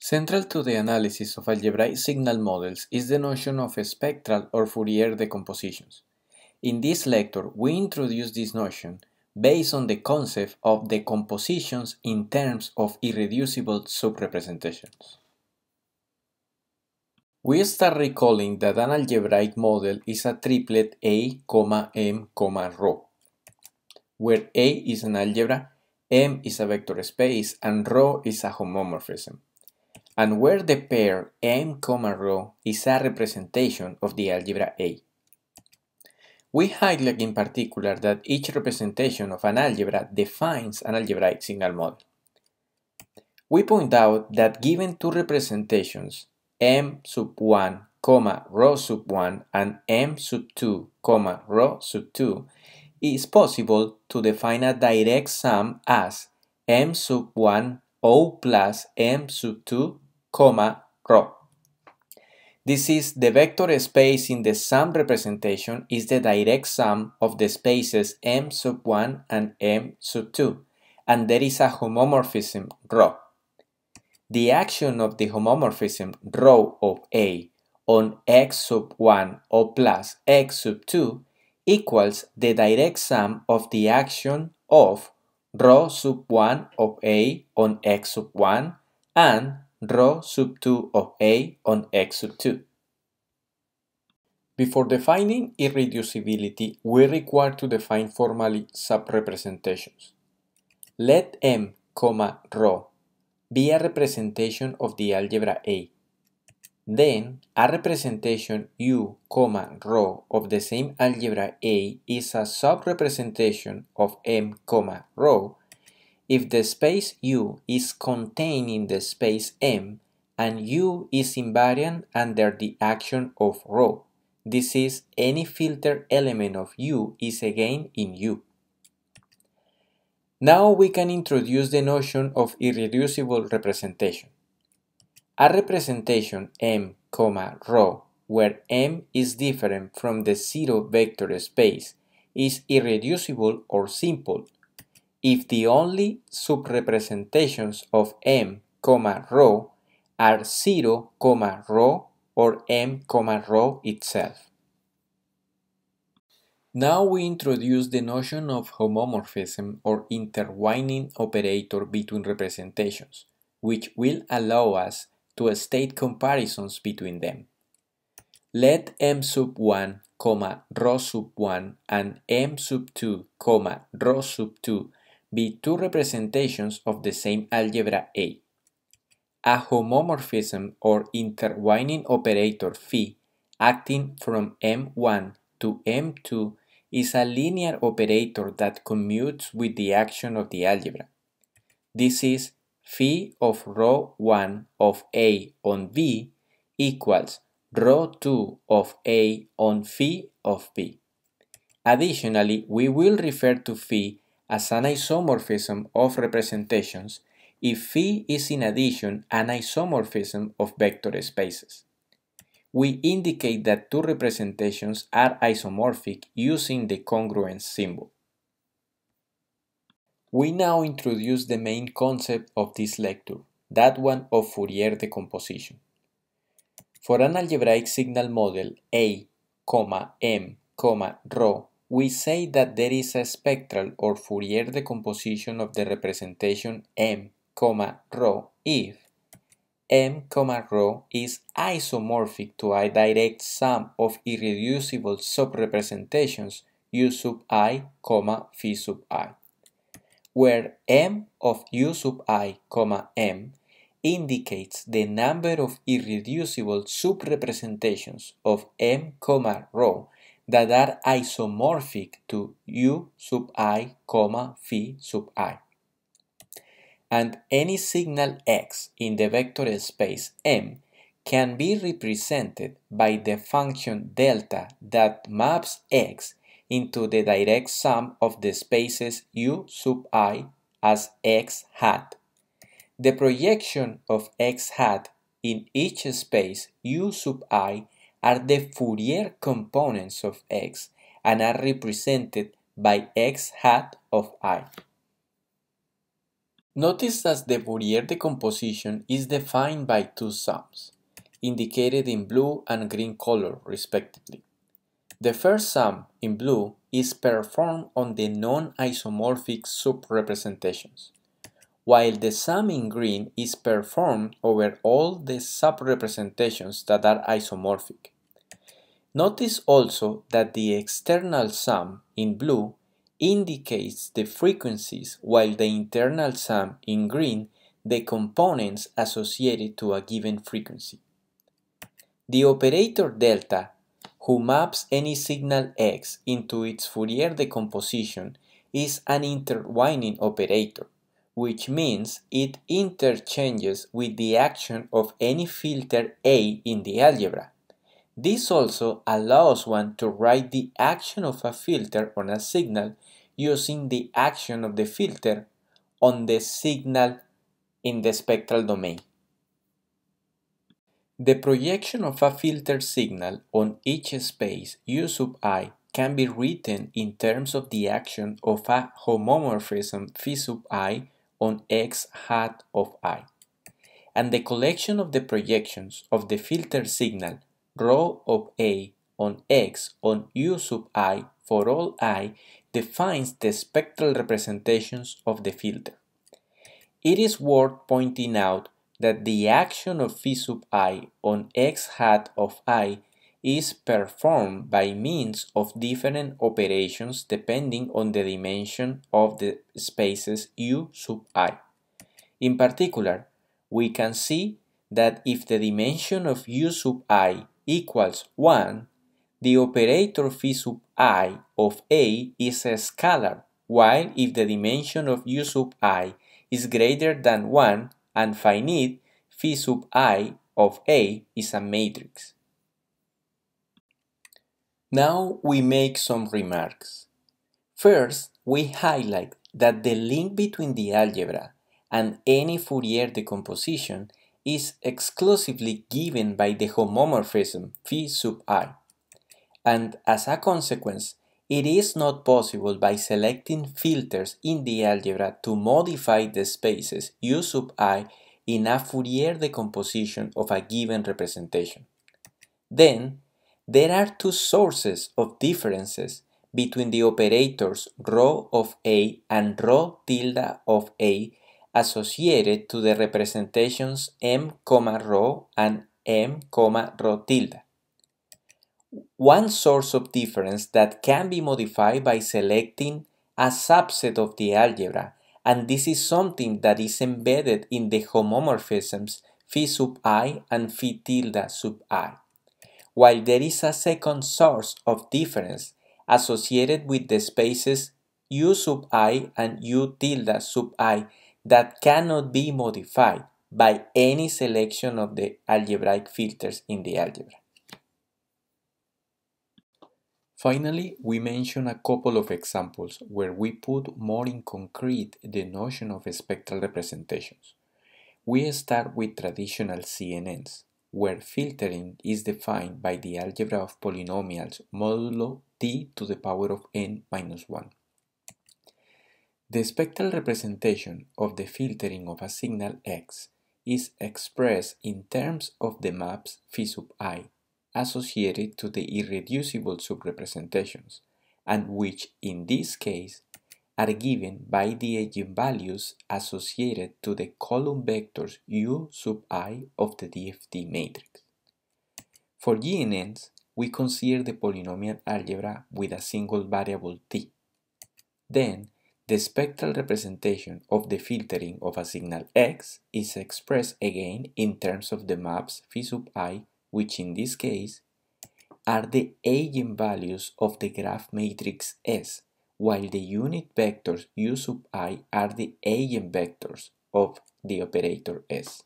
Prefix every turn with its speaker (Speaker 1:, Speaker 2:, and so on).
Speaker 1: Central to the analysis of algebraic signal models is the notion of spectral or Fourier decompositions. In this lecture, we introduce this notion based on the concept of decompositions in terms of irreducible subrepresentations. We start recalling that an algebraic model is a triplet A, M, Rho, where A is an algebra, M is a vector space, and Rho is a homomorphism and where the pair m, row is a representation of the algebra A. We highlight in particular that each representation of an algebra defines an algebraic signal model. We point out that given two representations, m sub 1, comma, rho sub 1 and m sub 2, comma, rho sub 2, it is possible to define a direct sum as m sub 1 O plus m sub 2 comma, rho. This is the vector space in the sum representation is the direct sum of the spaces m sub 1 and m sub 2, and there is a homomorphism rho. The action of the homomorphism rho of A on x sub 1 or plus x sub 2 equals the direct sum of the action of rho sub 1 of A on x sub 1 and rho sub 2 of A on x sub 2. Before defining irreducibility, we require to define formally subrepresentations. Let M, rho be a representation of the algebra A. Then, a representation U, rho of the same algebra A is a subrepresentation of M, rho if the space U is contained in the space M and U is invariant under the action of rho, this is any filter element of U is again in U. Now we can introduce the notion of irreducible representation. A representation M, rho, where M is different from the zero vector space, is irreducible or simple if the only subrepresentations of m, rho are 0, rho or m, rho itself. Now we introduce the notion of homomorphism or intertwining operator between representations, which will allow us to state comparisons between them. Let m sub 1, rho sub 1 and m sub 2, rho sub 2 be two representations of the same algebra A. A homomorphism or intertwining operator phi acting from M1 to M2 is a linear operator that commutes with the action of the algebra. This is phi of rho 1 of A on V equals rho 2 of A on phi of B. Additionally, we will refer to phi as an isomorphism of representations if phi is in addition an isomorphism of vector spaces. We indicate that two representations are isomorphic using the congruence symbol. We now introduce the main concept of this lecture, that one of Fourier decomposition. For an algebraic signal model rho we say that there is a spectral or Fourier decomposition of the representation m, rho if m, rho is isomorphic to a direct sum of irreducible subrepresentations u sub i, phi sub i, where m of u sub i, m indicates the number of irreducible subrepresentations of m, rho that are isomorphic to u sub i comma phi sub i. And any signal x in the vector space M can be represented by the function delta that maps x into the direct sum of the spaces u sub i as x hat. The projection of x hat in each space u sub i are the Fourier components of x and are represented by x hat of i. Notice that the Fourier decomposition is defined by two sums, indicated in blue and green color respectively. The first sum, in blue, is performed on the non-isomorphic sub-representations while the sum in green is performed over all the subrepresentations that are isomorphic. Notice also that the external sum in blue indicates the frequencies while the internal sum in green the components associated to a given frequency. The operator delta, who maps any signal x into its Fourier decomposition, is an intertwining operator which means it interchanges with the action of any filter A in the algebra. This also allows one to write the action of a filter on a signal using the action of the filter on the signal in the spectral domain. The projection of a filter signal on each space U sub i can be written in terms of the action of a homomorphism phi sub i on x hat of i. And the collection of the projections of the filter signal rho of a on x on u sub i for all i defines the spectral representations of the filter. It is worth pointing out that the action of phi sub i on x hat of i is performed by means of different operations depending on the dimension of the spaces U sub i. In particular, we can see that if the dimension of U sub i equals 1, the operator phi sub i of A is a scalar, while if the dimension of U sub i is greater than 1 and finite, phi sub i of A is a matrix. Now we make some remarks. First, we highlight that the link between the algebra and any Fourier decomposition is exclusively given by the homomorphism phi sub i. And as a consequence, it is not possible by selecting filters in the algebra to modify the spaces u sub i in a Fourier decomposition of a given representation. Then, there are two sources of differences between the operators rho of A and rho tilde of A associated to the representations m, rho and m, rho tilde. One source of difference that can be modified by selecting a subset of the algebra, and this is something that is embedded in the homomorphisms phi sub i and phi tilde sub i while there is a second source of difference associated with the spaces u sub i and u tilde sub i that cannot be modified by any selection of the algebraic filters in the algebra. Finally, we mention a couple of examples where we put more in concrete the notion of spectral representations. We start with traditional CNNs where filtering is defined by the algebra of polynomials modulo t to the power of n minus 1. The spectral representation of the filtering of a signal x is expressed in terms of the maps phi sub i associated to the irreducible subrepresentations, and which in this case are given by the eigenvalues associated to the column vectors u sub i of the DFT matrix. For GNNs, we consider the polynomial algebra with a single variable t. Then, the spectral representation of the filtering of a signal x is expressed again in terms of the maps phi sub i, which in this case are the eigenvalues of the graph matrix S while the unit vectors u sub i are the eigenvectors of the operator S.